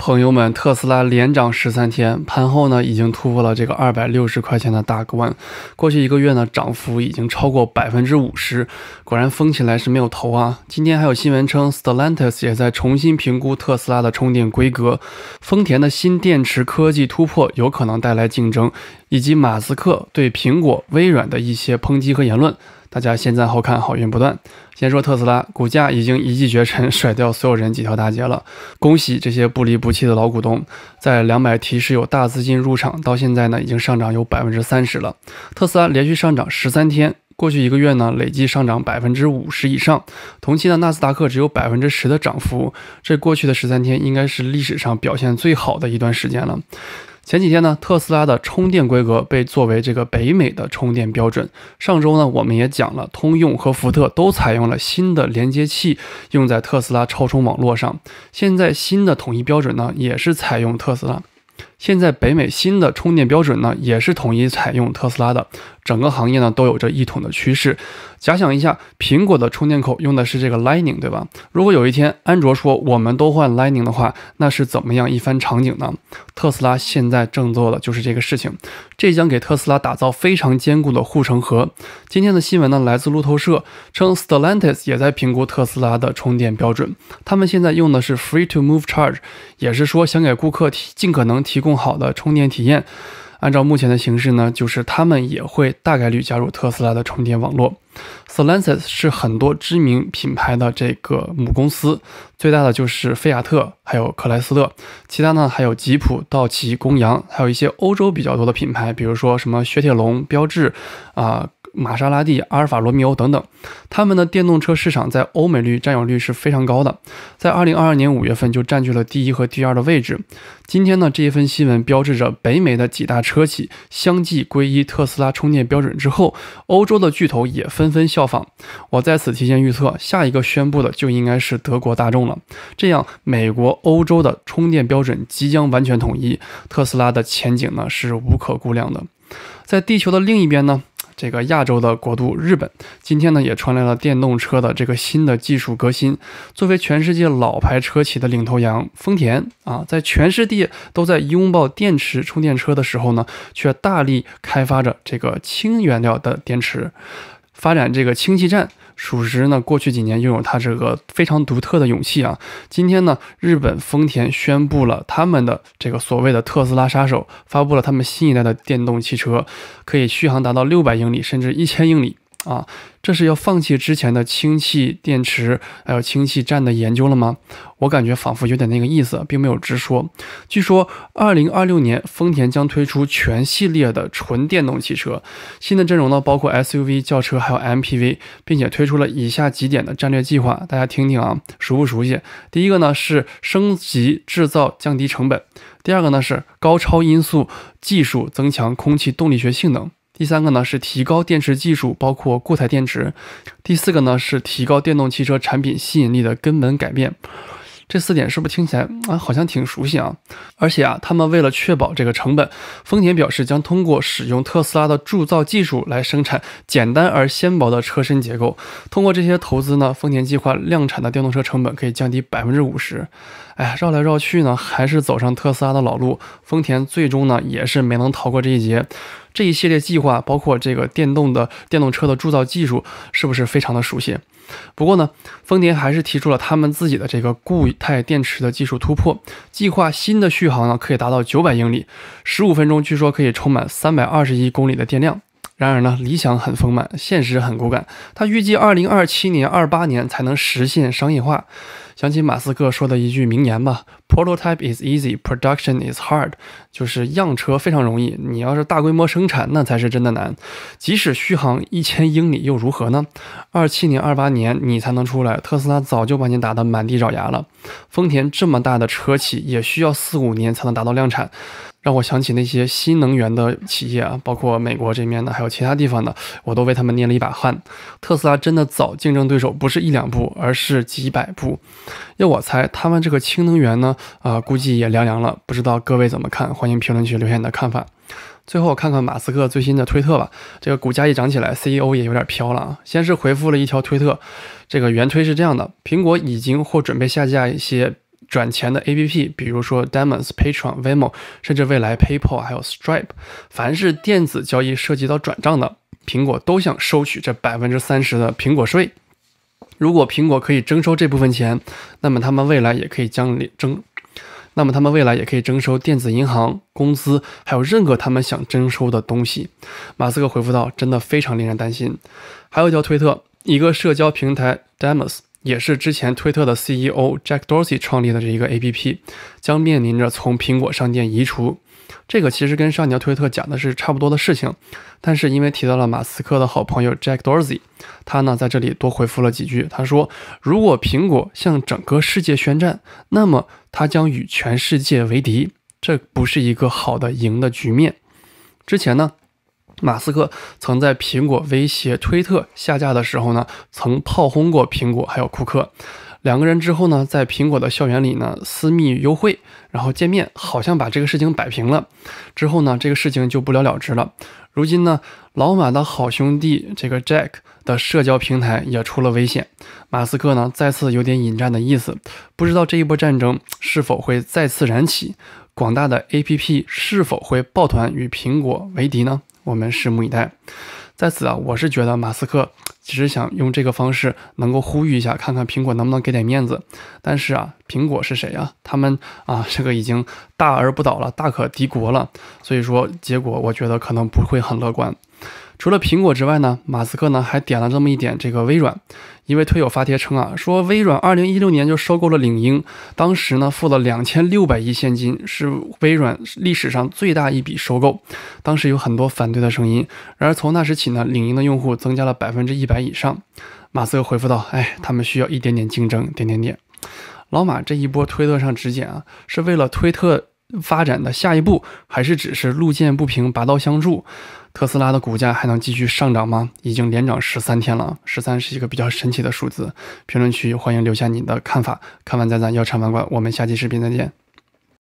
朋友们，特斯拉连涨十三天，盘后呢已经突破了这个二百六十块钱的大关。过去一个月呢，涨幅已经超过百分之五十。果然疯起来是没有头啊！今天还有新闻称，Stellantis 也在重新评估特斯拉的充电规格。丰田的新电池科技突破有可能带来竞争，以及马斯克对苹果、微软的一些抨击和言论。大家先赞后看，好运不断。先说特斯拉，股价已经一骑绝尘，甩掉所有人几条大街了。恭喜这些不离不弃的老股东，在两百提示有大资金入场，到现在呢已经上涨有百分之三十了。特斯拉连续上涨十三天，过去一个月呢累计上涨百分之五十以上，同期呢纳斯达克只有百分之十的涨幅。这过去的十三天应该是历史上表现最好的一段时间了。前几天呢，特斯拉的充电规格被作为这个北美的充电标准。上周呢，我们也讲了，通用和福特都采用了新的连接器，用在特斯拉超充网络上。现在新的统一标准呢，也是采用特斯拉。现在北美新的充电标准呢，也是统一采用特斯拉的，整个行业呢都有着一统的趋势。假想一下，苹果的充电口用的是这个 Lightning，对吧？如果有一天安卓说我们都换 Lightning 的话，那是怎么样一番场景呢？特斯拉现在正做的就是这个事情，这将给特斯拉打造非常坚固的护城河。今天的新闻呢，来自路透社，称 Stellantis 也在评估特斯拉的充电标准，他们现在用的是 Free to Move Charge，也是说想给顾客提尽可能提供。更好的充电体验，按照目前的形式呢，就是他们也会大概率加入特斯拉的充电网络。SLS e n 是很多知名品牌的这个母公司，最大的就是菲亚特，还有克莱斯勒，其他呢还有吉普、道奇、公羊，还有一些欧洲比较多的品牌，比如说什么雪铁龙、标致，啊。玛莎拉蒂、阿尔法罗密欧等等，他们的电动车市场在欧美率占有率是非常高的，在二零二二年五月份就占据了第一和第二的位置。今天呢，这一份新闻标志着北美的几大车企相继皈依特斯拉充电标准之后，欧洲的巨头也纷纷效仿。我在此提前预测，下一个宣布的就应该是德国大众了。这样，美国、欧洲的充电标准即将完全统一，特斯拉的前景呢是无可估量的。在地球的另一边呢？这个亚洲的国度日本，今天呢也传来了电动车的这个新的技术革新。作为全世界老牌车企的领头羊，丰田啊，在全世界都在拥抱电池充电车的时候呢，却大力开发着这个氢原料的电池。发展这个氢气站，属实呢。过去几年拥有它这个非常独特的勇气啊。今天呢，日本丰田宣布了他们的这个所谓的“特斯拉杀手”，发布了他们新一代的电动汽车，可以续航达到六百英里甚至一千英里。啊，这是要放弃之前的氢气电池，还有氢气站的研究了吗？我感觉仿佛有点那个意思，并没有直说。据说，二零二六年丰田将推出全系列的纯电动汽车，新的阵容呢包括 SUV、轿车还有 MPV，并且推出了以下几点的战略计划，大家听听啊，熟不熟悉？第一个呢是升级制造，降低成本；第二个呢是高超音速技术，增强空气动力学性能。第三个呢是提高电池技术，包括固态电池。第四个呢是提高电动汽车产品吸引力的根本改变。这四点是不是听起来啊好像挺熟悉啊？而且啊，他们为了确保这个成本，丰田表示将通过使用特斯拉的铸造技术来生产简单而纤薄的车身结构。通过这些投资呢，丰田计划量产的电动车成本可以降低百分之五十。哎绕来绕去呢，还是走上特斯拉的老路。丰田最终呢也是没能逃过这一劫。这一系列计划，包括这个电动的电动车的铸造技术，是不是非常的熟悉？不过呢，丰田还是提出了他们自己的这个固态电池的技术突破，计划新的续航呢可以达到九百英里，十五分钟据说可以充满三百二十一公里的电量。然而呢，理想很丰满，现实很骨感。他预计二零二七年、二八年才能实现商业化。想起马斯克说的一句名言吧：“Prototype is easy, production is hard。”就是样车非常容易，你要是大规模生产，那才是真的难。即使续航一千英里又如何呢？二七年、二八年你才能出来，特斯拉早就把你打得满地找牙了。丰田这么大的车企，也需要四五年才能达到量产。让我想起那些新能源的企业啊，包括美国这面的，还有其他地方的，我都为他们捏了一把汗。特斯拉真的早竞争对手不是一两步，而是几百步。要我猜，他们这个氢能源呢，啊，估计也凉凉了。不知道各位怎么看？欢迎评论区留下你的看法。最后，看看马斯克最新的推特吧。这个股价一涨起来，CEO 也有点飘了啊。先是回复了一条推特，这个原推是这样的：苹果已经或准备下架一些。转钱的 A P P，比如说 d e m o n s p a t r o n Venmo，甚至未来 PayPal 还有 Stripe，凡是电子交易涉及到转账的，苹果都想收取这百分之三十的苹果税。如果苹果可以征收这部分钱，那么他们未来也可以将征，那么他们未来也可以征收电子银行公司，还有任何他们想征收的东西。马斯克回复道：“真的非常令人担心。”还有一条推特，一个社交平台 d e m o n s 也是之前推特的 CEO Jack Dorsey 创立的这一个 APP，将面临着从苹果商店移除。这个其实跟上一条推特讲的是差不多的事情，但是因为提到了马斯克的好朋友 Jack Dorsey，他呢在这里多回复了几句。他说，如果苹果向整个世界宣战，那么他将与全世界为敌，这不是一个好的赢的局面。之前呢？马斯克曾在苹果威胁推特下架的时候呢，曾炮轰过苹果还有库克两个人。之后呢，在苹果的校园里呢，私密幽会，然后见面，好像把这个事情摆平了。之后呢，这个事情就不了了之了。如今呢，老马的好兄弟这个 Jack 的社交平台也出了危险，马斯克呢，再次有点引战的意思。不知道这一波战争是否会再次燃起？广大的 APP 是否会抱团与苹果为敌呢？我们拭目以待。在此啊，我是觉得马斯克只是想用这个方式能够呼吁一下，看看苹果能不能给点面子。但是啊，苹果是谁啊？他们啊，这个已经大而不倒了，大可敌国了。所以说，结果我觉得可能不会很乐观。除了苹果之外呢，马斯克呢还点了这么一点这个微软。一位推友发帖称啊，说微软二零一六年就收购了领英，当时呢付了两千六百亿现金，是微软历史上最大一笔收购。当时有很多反对的声音，然而从那时起呢，领英的用户增加了百分之一百以上。马斯克回复到，哎，他们需要一点点竞争，点点点。老马这一波推特上质检啊，是为了推特。发展的下一步还是只是路见不平拔刀相助，特斯拉的股价还能继续上涨吗？已经连涨十三天了，十三是一个比较神奇的数字。评论区欢迎留下你的看法。看完再赞，要长按关。我们下期视频再见。